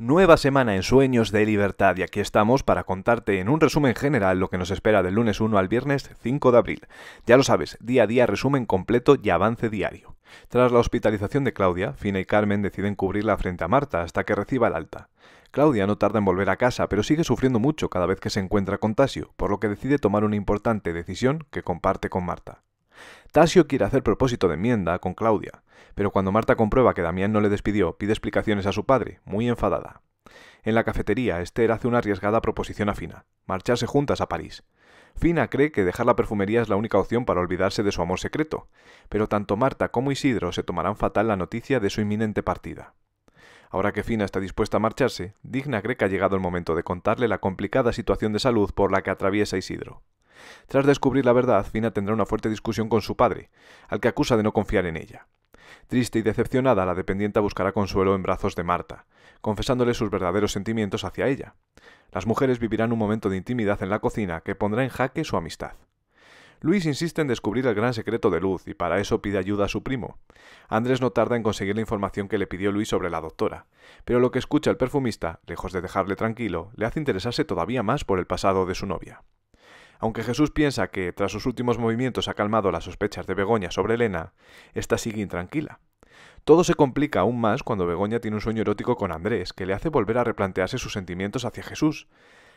Nueva semana en Sueños de Libertad y aquí estamos para contarte en un resumen general lo que nos espera del lunes 1 al viernes 5 de abril. Ya lo sabes, día a día resumen completo y avance diario. Tras la hospitalización de Claudia, Fina y Carmen deciden cubrirla frente a Marta hasta que reciba el alta. Claudia no tarda en volver a casa, pero sigue sufriendo mucho cada vez que se encuentra con Tasio, por lo que decide tomar una importante decisión que comparte con Marta. Tasio quiere hacer propósito de enmienda con Claudia, pero cuando Marta comprueba que Damián no le despidió, pide explicaciones a su padre, muy enfadada. En la cafetería, Esther hace una arriesgada proposición a Fina, marcharse juntas a París. Fina cree que dejar la perfumería es la única opción para olvidarse de su amor secreto, pero tanto Marta como Isidro se tomarán fatal la noticia de su inminente partida. Ahora que Fina está dispuesta a marcharse, Digna cree que ha llegado el momento de contarle la complicada situación de salud por la que atraviesa Isidro. Tras descubrir la verdad, Fina tendrá una fuerte discusión con su padre, al que acusa de no confiar en ella. Triste y decepcionada, la dependienta buscará consuelo en brazos de Marta, confesándole sus verdaderos sentimientos hacia ella. Las mujeres vivirán un momento de intimidad en la cocina que pondrá en jaque su amistad. Luis insiste en descubrir el gran secreto de Luz y para eso pide ayuda a su primo. Andrés no tarda en conseguir la información que le pidió Luis sobre la doctora, pero lo que escucha el perfumista, lejos de dejarle tranquilo, le hace interesarse todavía más por el pasado de su novia. Aunque Jesús piensa que tras sus últimos movimientos ha calmado las sospechas de Begoña sobre Elena, esta sigue intranquila. Todo se complica aún más cuando Begoña tiene un sueño erótico con Andrés, que le hace volver a replantearse sus sentimientos hacia Jesús.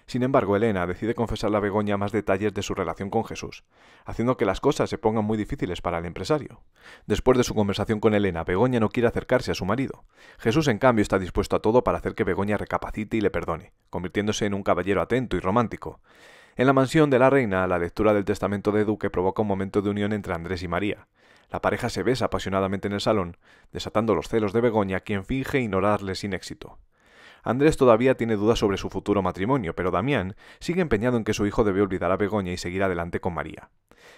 Sin embargo, Elena decide confesarle a Begoña más detalles de su relación con Jesús, haciendo que las cosas se pongan muy difíciles para el empresario. Después de su conversación con Elena, Begoña no quiere acercarse a su marido. Jesús, en cambio, está dispuesto a todo para hacer que Begoña recapacite y le perdone, convirtiéndose en un caballero atento y romántico. En la mansión de la reina, la lectura del testamento de Duque provoca un momento de unión entre Andrés y María. La pareja se besa apasionadamente en el salón, desatando los celos de Begoña, quien finge ignorarle sin éxito. Andrés todavía tiene dudas sobre su futuro matrimonio, pero Damián sigue empeñado en que su hijo debe olvidar a Begoña y seguir adelante con María.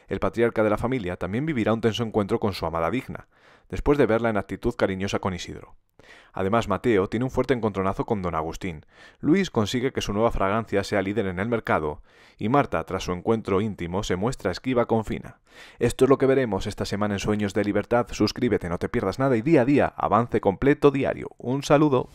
El patriarca de la familia también vivirá un tenso encuentro con su amada digna, después de verla en actitud cariñosa con Isidro. Además, Mateo tiene un fuerte encontronazo con Don Agustín. Luis consigue que su nueva fragancia sea líder en el mercado, y Marta, tras su encuentro íntimo, se muestra esquiva con Fina. Esto es lo que veremos esta semana en Sueños de Libertad. Suscríbete, no te pierdas nada y día a día, avance completo diario. Un saludo.